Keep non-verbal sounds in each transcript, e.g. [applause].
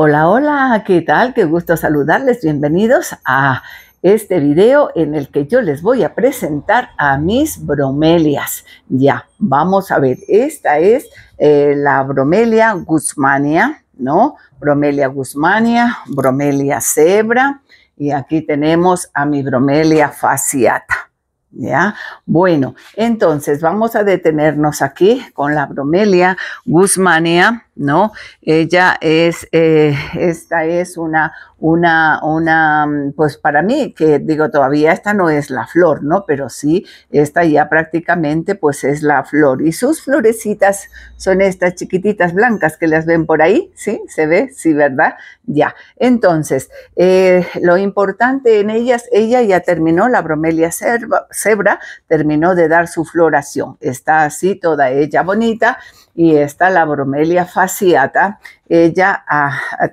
Hola, hola, ¿qué tal? Qué gusto saludarles. Bienvenidos a este video en el que yo les voy a presentar a mis bromelias. Ya, vamos a ver. Esta es eh, la bromelia guzmania, ¿no? Bromelia guzmania, bromelia cebra. Y aquí tenemos a mi bromelia faciata. ¿Ya? Bueno, entonces vamos a detenernos aquí con la bromelia guzmania ¿no? Ella es, eh, esta es una, una, una, mm, pues para mí, que digo, todavía esta no es la flor, ¿no? Pero sí, esta ya prácticamente pues es la flor. Y sus florecitas son estas chiquititas blancas que las ven por ahí, ¿sí? ¿Se ve? Sí, ¿verdad? Ya. Entonces, eh, lo importante en ellas, ella ya terminó, la bromelia cebra, terminó de dar su floración. Está así toda ella bonita y esta la bromelia fasciata ella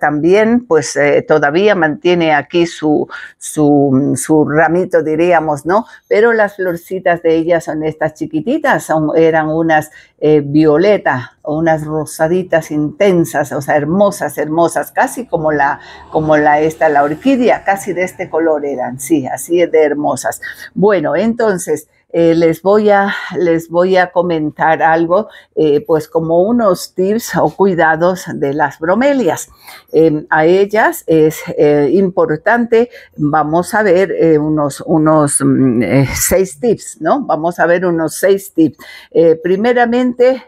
también pues eh, todavía mantiene aquí su, su, ramito diríamos, ¿no? Pero las florcitas de ella son estas chiquititas, eran unas eh, violetas unas rosaditas intensas, o sea, hermosas, hermosas, casi como la, como la esta, la orquídea, casi de este color eran, sí, así de hermosas. Bueno, entonces... Eh, les, voy a, les voy a comentar algo, pues como unos tips o cuidados de la las bromelias. Eh, a ellas es eh, importante, vamos a ver eh, unos, unos mm, seis tips, ¿no? Vamos a ver unos seis tips. primeramente,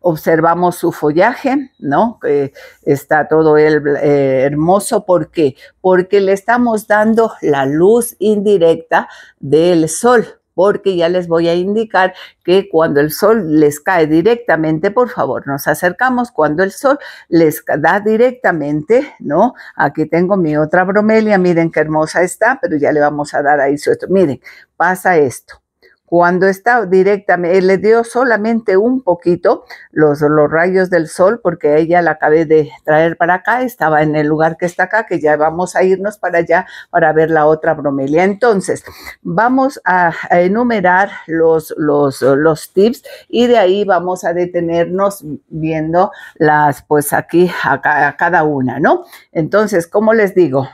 observamos su follaje, ¿no? que está todo el, hermoso. ¿Por qué? Porque le estamos dando la luz indirecta del sol porque ya les voy a indicar que cuando el sol les cae directamente, por favor, nos acercamos cuando el sol les da directamente, ¿no? Aquí tengo mi otra bromelia, miren qué hermosa está, pero ya le vamos a dar ahí su Miren, pasa esto. Cuando está directamente, le dio solamente un poquito los, los rayos del sol, porque ella la acabé de traer para acá, estaba en el lugar que está acá, que ya vamos a irnos para allá para ver la otra bromelia. Entonces, vamos a, enumerar los, los, los tips y de ahí vamos a detenernos viendo las, pues aquí, a, cada una, ¿no? Entonces, como les digo,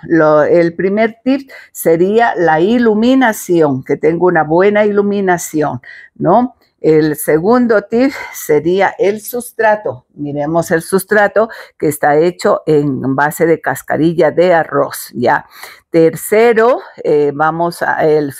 el primer tip sería la iluminación, que tengo una buena iluminación ¿no? El segundo tip sería el sustrato. Miremos el sustrato que está hecho en base de cascarilla de arroz, ¿ya? Tercero, eh, vamos a el,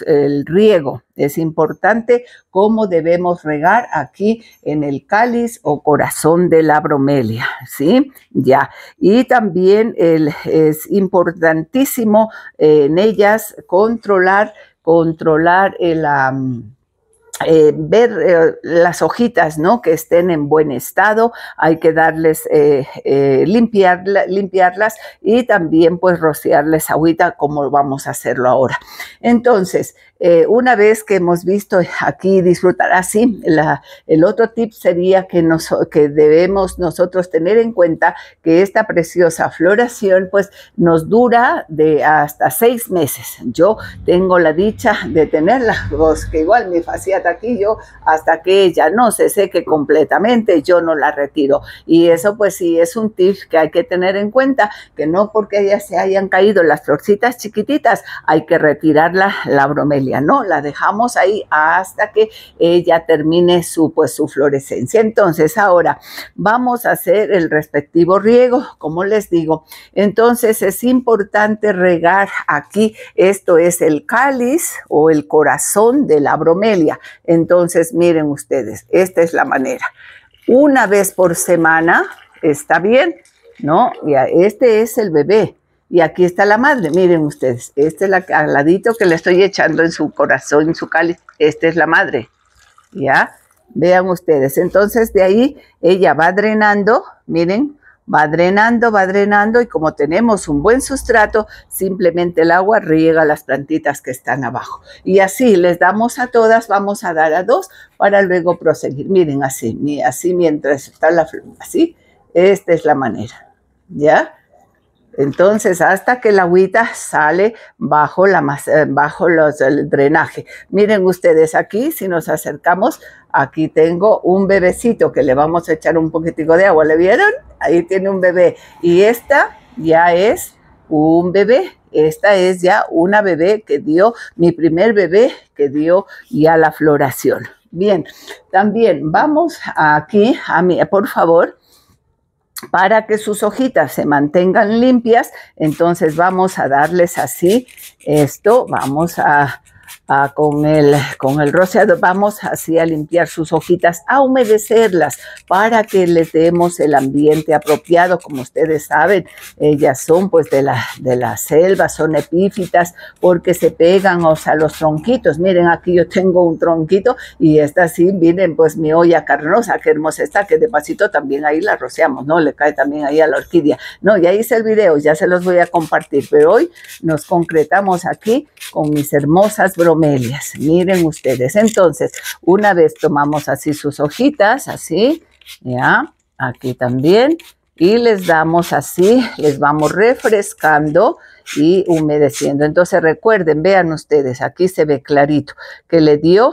riego. Es importante cómo debemos regar aquí en el cáliz o corazón de la bromelia, ¿sí? Ya. Y también es importantísimo eh, en ellas controlar controlar eh, ver eh, las hojitas, ¿no? Que estén en buen estado, hay que darles, eh, limpiarlas y también pues rociarles agüita como vamos a hacerlo ahora. Entonces, eh, una vez que hemos visto aquí disfrutar así, ah, la, el otro tip sería que, nos, que debemos nosotros tener en cuenta que esta preciosa floración pues nos dura de hasta seis meses. Yo tengo la dicha de tenerla, dos que igual me faciata aquí yo hasta que ella no se seque completamente, yo no la retiro. Y eso pues sí es un tip que hay que tener en cuenta, que no porque ya se hayan caído las florcitas chiquititas, hay que retirarla la bromelia no, la dejamos ahí hasta que ella termine su, pues, su fluorescencia. Entonces ahora vamos a hacer el respectivo riego, como les digo. Entonces es importante regar aquí, esto es el cáliz o el corazón de la bromelia. Entonces miren ustedes, esta es la manera. Una vez por semana, está bien, ¿no? Ya, este es el bebé y aquí está la madre, miren ustedes, este es el aladito que le estoy echando en su corazón, en su cáliz, esta es la madre, ¿ya? Vean ustedes, entonces de ahí ella va drenando, miren, va drenando, va drenando y como tenemos un buen sustrato, simplemente el agua riega las plantitas que están abajo. Y así les damos a todas, vamos a dar a dos para luego proseguir. Miren así, así mientras está la flor, así, esta es la manera, ¿ya? Entonces, hasta que la agüita sale bajo, la, eh, bajo los, el drenaje. Miren ustedes aquí, si nos acercamos, aquí tengo un bebecito que le vamos a echar un poquitico de agua. ¿Le vieron? Ahí tiene un bebé. Y esta ya es un bebé. Esta es ya una bebé que dio, mi primer bebé que dio ya la floración. Bien, también vamos aquí a mi, por favor, para que sus hojitas se mantengan limpias, entonces vamos a darles así esto, vamos a Ah, con, el, con el vamos así a limpiar sus hojitas, a humedecerlas para que les demos el ambiente apropiado. Como ustedes saben, ellas son pues de la, de la selva, son epífitas porque se pegan a los tronquitos. Miren, aquí yo tengo un tronquito y esta sí, miren pues mi olla carnosa, que hermosa está, que de pasito también ahí la roceamos ¿no? Le cae también ahí a la orquídea. No, ya hice el video, ya se los voy a compartir, pero hoy nos concretamos aquí con mis hermosas bromelias. Miren ustedes. Entonces, una vez tomamos así sus hojitas, así, ya, aquí también, y les damos así, les vamos refrescando y humedeciendo. Entonces recuerden, vean ustedes, aquí se ve clarito que le dio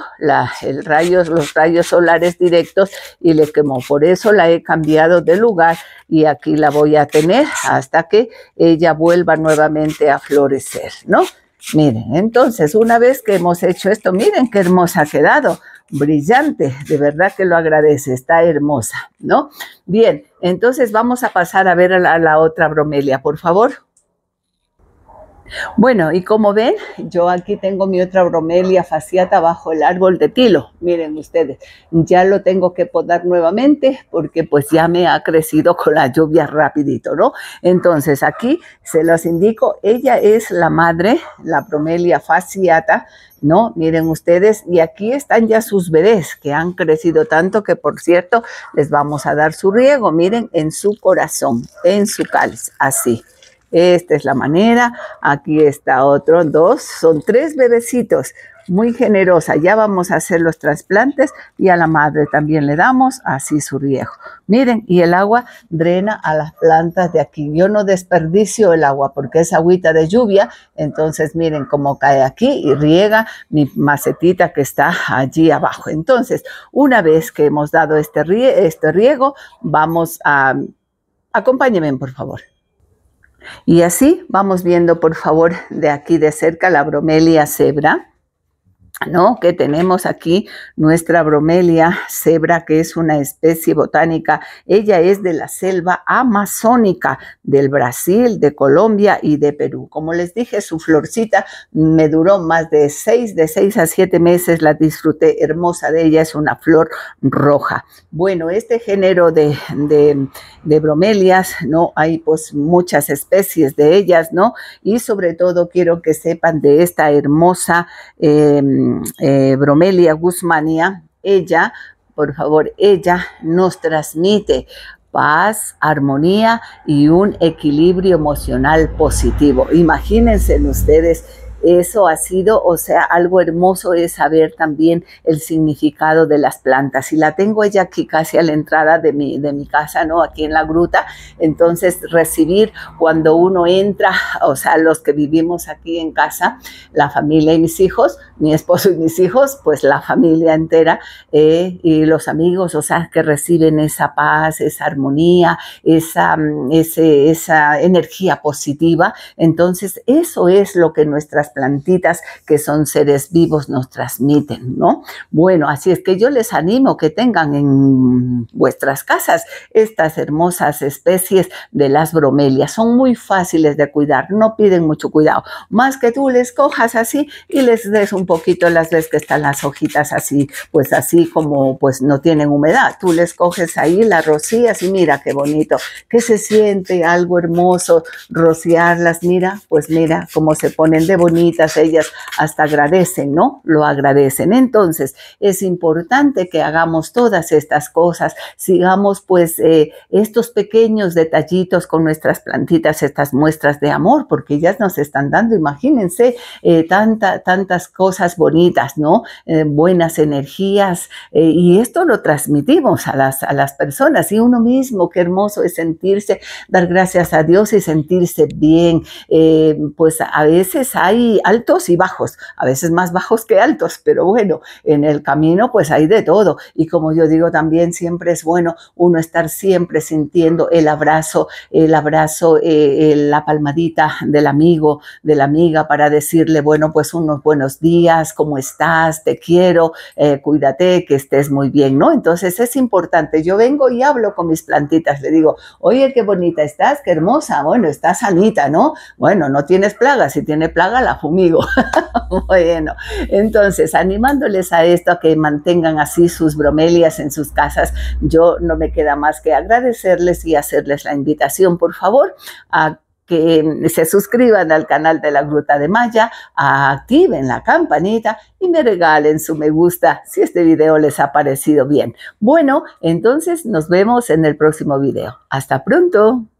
el rayos, los rayos solares directos y le quemó. Por eso la he cambiado de lugar y aquí la voy a tener hasta que ella vuelva nuevamente a florecer, ¿no? Miren, entonces, una vez que hemos hecho esto, miren qué hermosa ha quedado, brillante, de verdad que lo agradece, está hermosa, ¿no? Bien, entonces vamos a pasar a ver a la, a la otra bromelia, por favor. Bueno, y como ven, yo aquí tengo mi otra bromelia faciata bajo el árbol de tilo. Miren ustedes, ya lo tengo que podar nuevamente porque pues ya me ha crecido con la lluvia rapidito, ¿no? Entonces aquí se los indico, ella es la madre, la bromelia faciata, ¿no? Miren ustedes, y aquí están ya sus bebés que han crecido tanto que, por cierto, les vamos a dar su riego, miren, en su corazón, en su cáliz, así. Esta es la manera. Aquí está otro, dos. Son tres bebecitos. Muy generosa. Ya vamos a hacer los trasplantes y a la madre también le damos así su riego, Miren, y el agua drena a las plantas de aquí. Yo no desperdicio el agua porque es agüita de lluvia. Entonces, miren cómo cae aquí y riega mi macetita que está allí abajo. Entonces, una vez que hemos dado este, este riego, vamos a... Acompáñenme, por favor. Y así vamos viendo, por favor, de aquí de cerca la bromelia cebra. ¿no? Que tenemos aquí nuestra bromelia cebra, que es una especie botánica. Ella es de la selva amazónica del Brasil, de Colombia y de Perú. Como les dije, su florcita me duró más de seis, de seis a siete meses, la disfruté hermosa de ella, es una flor roja. Bueno, este género de, bromelias, ¿no? Hay pues muchas especies de ellas, ¿no? Y sobre todo quiero que sepan de esta hermosa... Eh, eh, Bromelia Guzmania, ella, por favor, ella nos transmite paz, armonía y un equilibrio emocional positivo. Imagínense ustedes eso ha sido, o sea, algo hermoso es saber también el significado de las plantas. Y la tengo ella aquí casi a la entrada de mi, de mi casa, ¿no? Aquí en la gruta. Entonces, recibir cuando uno entra, [laughs] o sea, los que vivimos aquí en casa, la familia y mis hijos, mi esposo y mis hijos, pues la familia entera eh, y los amigos, o sea, que reciben esa paz, esa armonía, esa, mm, esa energía positiva. Entonces, eso es lo que nuestras plantitas que son seres vivos nos transmiten, ¿no? Bueno, así es que yo les animo que tengan en vuestras casas estas hermosas especies de las bromelias. Son muy fáciles de cuidar, no piden mucho cuidado. Más que tú les cojas así y les des un poquito, las ves que están las hojitas así, pues así como pues no tienen humedad. Tú les coges ahí, las rocías y mira qué bonito, que se siente algo hermoso rociarlas. Mira, pues mira cómo se ponen de bonito ellas hasta agradecen, ¿no? Lo agradecen. Entonces, es importante que hagamos todas estas cosas, sigamos pues eh, estos pequeños detallitos con nuestras plantitas, estas muestras de amor, porque ellas nos están dando, imagínense, eh, tanta, tantas cosas bonitas, ¿no? Eh, buenas energías, y esto lo transmitimos a las, a las personas y uno mismo, qué hermoso es sentirse, dar gracias a Dios y sentirse bien. pues a veces hay altos y bajos, a veces más bajos que altos, pero bueno, en el camino pues hay de todo. Y como yo digo también, siempre es bueno uno estar siempre sintiendo el abrazo, el abrazo, eh, la palmadita del amigo, de la amiga para decirle, bueno, pues unos buenos días, ¿cómo estás? Te quiero, eh, cuídate, que estés muy bien, ¿no? Entonces es importante. Yo vengo y hablo con mis plantitas, le digo, oye, qué bonita estás, qué hermosa, bueno, estás sanita, ¿no? Bueno, no tienes plaga, si tiene plaga la conmigo. [laughs] bueno, entonces, animándoles a esto, a que mantengan así sus bromelias en sus casas, yo no me queda más que agradecerles y hacerles la invitación, por favor, a que se suscriban al canal de la Gruta de Maya, activen la campanita y me regalen su me gusta si este video les ha parecido bien. Bueno, entonces nos vemos en el próximo video. Hasta pronto.